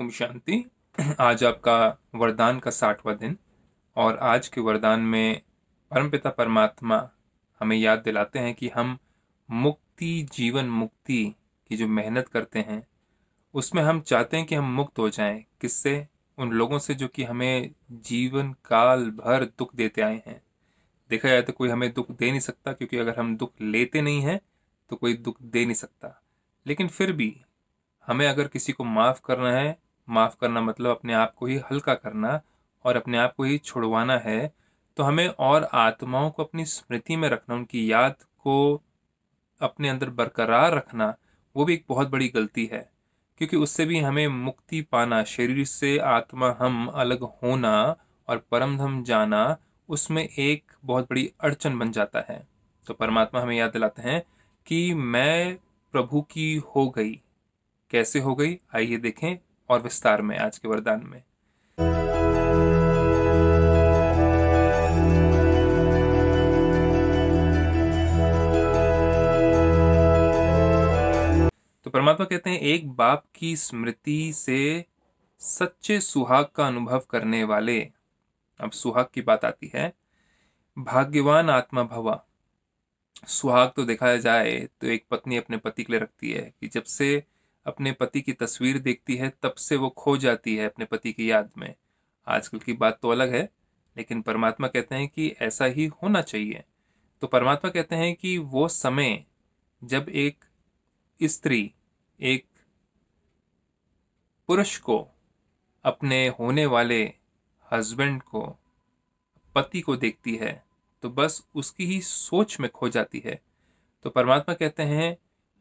ओम शांति आज आपका वरदान का साठवां दिन और आज के वरदान में परमपिता परमात्मा हमें याद दिलाते हैं कि हम मुक्ति जीवन मुक्ति की जो मेहनत करते हैं उसमें हम चाहते हैं कि हम मुक्त हो जाएं किससे उन लोगों से जो कि हमें जीवन काल भर दुख देते आए हैं देखा जाए तो कोई हमें दुख दे नहीं सकता क्योंकि अगर हम दुख लेते नहीं हैं तो कोई दुख दे नहीं सकता लेकिन फिर भी हमें अगर किसी को माफ़ करना है माफ़ करना मतलब अपने आप को ही हल्का करना और अपने आप को ही छुड़वाना है तो हमें और आत्माओं को अपनी स्मृति में रखना उनकी याद को अपने अंदर बरकरार रखना वो भी एक बहुत बड़ी गलती है क्योंकि उससे भी हमें मुक्ति पाना शरीर से आत्मा हम अलग होना और परमधम जाना उसमें एक बहुत बड़ी अड़चन बन जाता है तो परमात्मा हमें याद दिलाते हैं कि मैं प्रभु की हो गई कैसे हो गई आइए देखें और विस्तार में आज के वरदान में तो परमात्मा कहते हैं एक बाप की स्मृति से सच्चे सुहाग का अनुभव करने वाले अब सुहाग की बात आती है भाग्यवान आत्मा भवा सुहाग तो देखा जाए तो एक पत्नी अपने पति के लिए रखती है कि जब से अपने पति की तस्वीर देखती है तब से वो खो जाती है अपने पति की याद में आजकल की बात तो अलग है लेकिन परमात्मा कहते हैं कि ऐसा ही होना चाहिए तो परमात्मा कहते हैं कि वो समय जब एक स्त्री एक पुरुष को अपने होने वाले हस्बैंड को पति को देखती है तो बस उसकी ही सोच में खो जाती है तो परमात्मा कहते हैं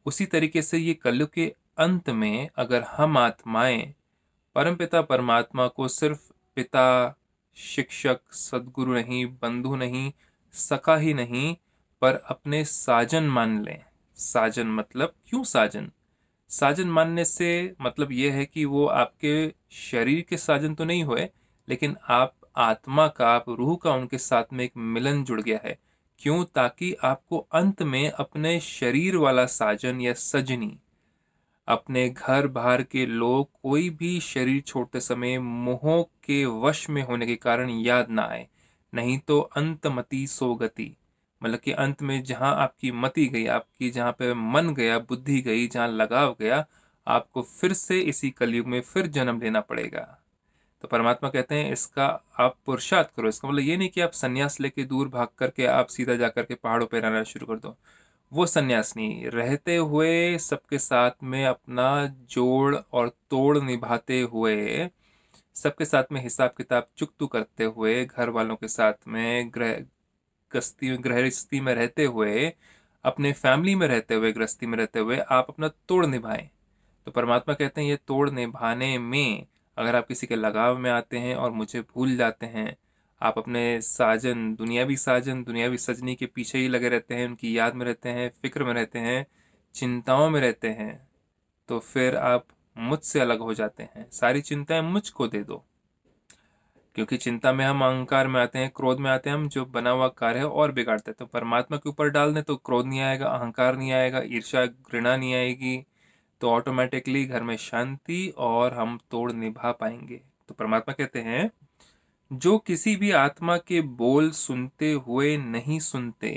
उसी तरीके से ये कलयुग के अंत में अगर हम आत्माएं परमपिता परमात्मा को सिर्फ पिता शिक्षक सदगुरु नहीं बंधु नहीं सखा ही नहीं पर अपने साजन मान लें साजन मतलब क्यों साजन साजन मानने से मतलब यह है कि वो आपके शरीर के साजन तो नहीं हुए लेकिन आप आत्मा का आप रूह का उनके साथ में एक मिलन जुड़ गया है क्यों ताकि आपको अंत में अपने शरीर वाला साजन या सजनी अपने घर बाहर के लोग कोई भी शरीर छोड़ते समय मोह के वश में होने के कारण याद ना आए नहीं तो सो गति मतलब कि अंत में जहाँ आपकी मति गई आपकी जहाँ पे मन गया बुद्धि गई जहाँ लगाव गया आपको फिर से इसी कलयुग में फिर जन्म लेना पड़ेगा तो परमात्मा कहते हैं इसका आप पुरुषार्थ करो इसका मतलब ये नहीं कि आप संन्यास लेके दूर भाग करके आप सीधा जा करके पहाड़ों पर रहना शुरू कर दो वो सन्यासिनी रहते हुए सबके साथ में अपना जोड़ और तोड़ निभाते हुए सबके साथ में हिसाब किताब चुकतू करते हुए घर वालों के साथ में ग्रह गस्ती गृहस्थी में रहते हुए अपने फैमिली में रहते हुए गृहस्थी में रहते हुए आप अपना तोड़ निभाएं तो परमात्मा कहते हैं ये तोड़ निभाने में अगर आप किसी के लगाव में आते हैं और मुझे भूल जाते हैं आप अपने साजन दुनियावी साजन दुनियावी सजनी के पीछे ही लगे रहते हैं उनकी याद में रहते हैं फिक्र में रहते हैं चिंताओं में रहते हैं तो फिर आप मुझसे अलग हो जाते हैं सारी चिंताएं मुझको दे दो क्योंकि चिंता में हम अहंकार में आते हैं क्रोध में आते हैं हम जो बना हुआ कार्य है और बिगाड़ते हैं तो परमात्मा के ऊपर डाल दें तो क्रोध नहीं आएगा अहंकार नहीं आएगा ईर्षा घृणा नहीं आएगी तो ऑटोमेटिकली घर में शांति और हम तोड़ निभा पाएंगे तो परमात्मा कहते हैं जो किसी भी आत्मा के बोल सुनते हुए नहीं सुनते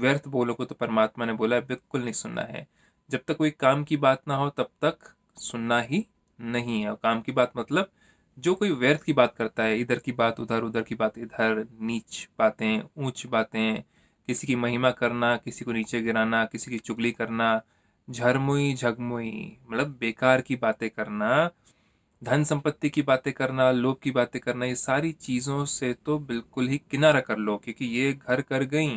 व्यर्थ बोलों को तो परमात्मा ने बोला बिल्कुल नहीं सुनना है जब तक कोई काम की बात ना हो तब तक सुनना ही नहीं है और काम की बात मतलब जो कोई व्यर्थ की बात करता है इधर की बात उधर उधर की बात इधर नीच बातें ऊंच बातें किसी की महिमा करना किसी को नीचे गिराना किसी की चुगली करना झरमुई झगमुई मतलब बेकार की बातें करना धन संपत्ति की बातें करना लोभ की बातें करना ये सारी चीज़ों से तो बिल्कुल ही किनारा कर लो क्योंकि ये घर कर गई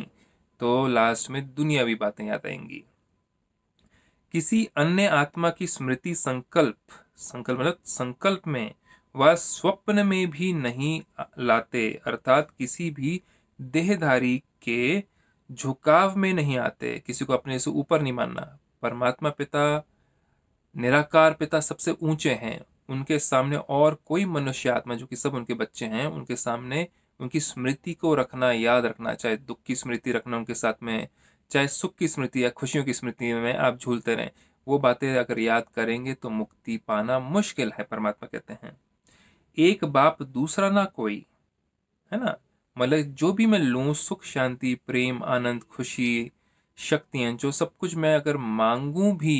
तो लास्ट में दुनियावी बातें याद आएंगी किसी अन्य आत्मा की स्मृति संकल्प संकल्प मतलब संकल्प में वह स्वप्न में भी नहीं लाते अर्थात किसी भी देहधारी के झुकाव में नहीं आते किसी को अपने से ऊपर नहीं मानना परमात्मा पिता निराकार पिता सबसे ऊंचे हैं उनके सामने और कोई मनुष्य आत्मा जो कि सब उनके बच्चे हैं उनके सामने उनकी स्मृति को रखना याद रखना चाहे दुख की स्मृति रखना उनके साथ में चाहे सुख की स्मृति या खुशियों की स्मृति में आप झूलते रहें वो बातें अगर याद करेंगे तो मुक्ति पाना मुश्किल है परमात्मा कहते हैं एक बाप दूसरा ना कोई है ना मतलब जो भी मैं लूँ सुख शांति प्रेम आनंद खुशी शक्तियाँ जो सब कुछ मैं अगर मांगूँ भी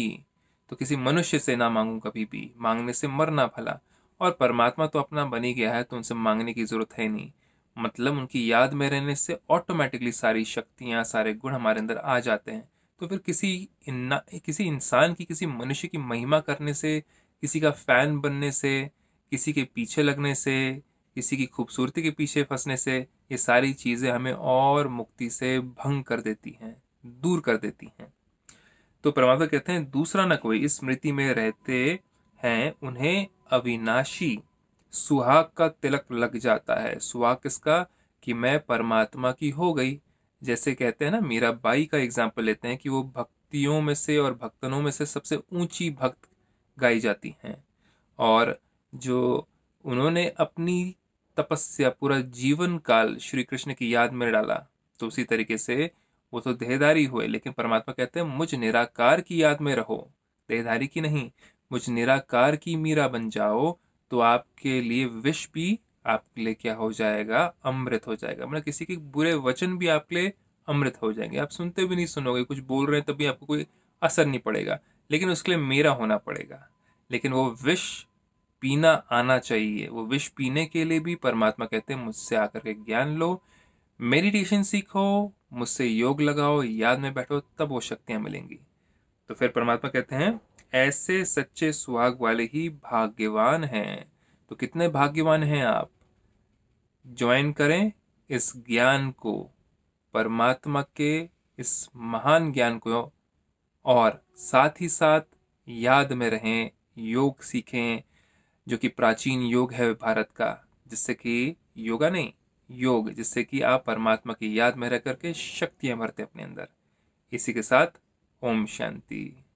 तो किसी मनुष्य से ना मांगू कभी भी मांगने से मरना भला और परमात्मा तो अपना बनी गया है तो उनसे मांगने की ज़रूरत है नहीं मतलब उनकी याद में रहने से ऑटोमेटिकली सारी शक्तियाँ सारे गुण हमारे अंदर आ जाते हैं तो फिर किसी इन्ना किसी इंसान की किसी मनुष्य की महिमा करने से किसी का फ़ैन बनने से किसी के पीछे लगने से किसी की खूबसूरती के पीछे फंसने से ये सारी चीज़ें हमें और मुक्ति से भंग कर देती हैं दूर कर देती हैं तो परमात्मा कहते हैं दूसरा न कोई इस स्मृति में रहते हैं उन्हें अविनाशी सुहाग का तिलक लग जाता है सुहाग किसका कि मैं परमात्मा की हो गई जैसे कहते हैं ना मीरा बाई का एग्जाम्पल लेते हैं कि वो भक्तियों में से और भक्तनों में से सबसे ऊंची भक्त गाई जाती हैं और जो उन्होंने अपनी तपस्या पूरा जीवन काल श्री कृष्ण की याद में डाला तो उसी तरीके से वो तो देहदारी हुए लेकिन परमात्मा कहते हैं मुझ निराकार की याद में रहो देहधारी की नहीं मुझ निराकार की मीरा बन जाओ तो आपके लिए विष भी आपके लिए क्या हो जाएगा अमृत हो जाएगा मतलब किसी के बुरे वचन भी आपके लिए अमृत हो जाएंगे आप सुनते भी नहीं सुनोगे कुछ बोल रहे हैं तभी आपको कोई असर नहीं पड़ेगा लेकिन उसके लिए मेरा होना पड़ेगा लेकिन वो विष पीना आना चाहिए वो विष पीने के लिए भी परमात्मा कहते हैं मुझसे आकर के ज्ञान लो मेडिटेशन सीखो मुझसे योग लगाओ याद में बैठो तब वो शक्तियाँ मिलेंगी तो फिर परमात्मा कहते हैं ऐसे सच्चे सुहाग वाले ही भाग्यवान हैं तो कितने भाग्यवान हैं आप ज्वाइन करें इस ज्ञान को परमात्मा के इस महान ज्ञान को और साथ ही साथ याद में रहें योग सीखें जो कि प्राचीन योग है भारत का जिससे कि योगा नहीं योग जिससे कि आप परमात्मा की याद में रह करके शक्तियाँ भरते अपने अंदर इसी के साथ ओम शांति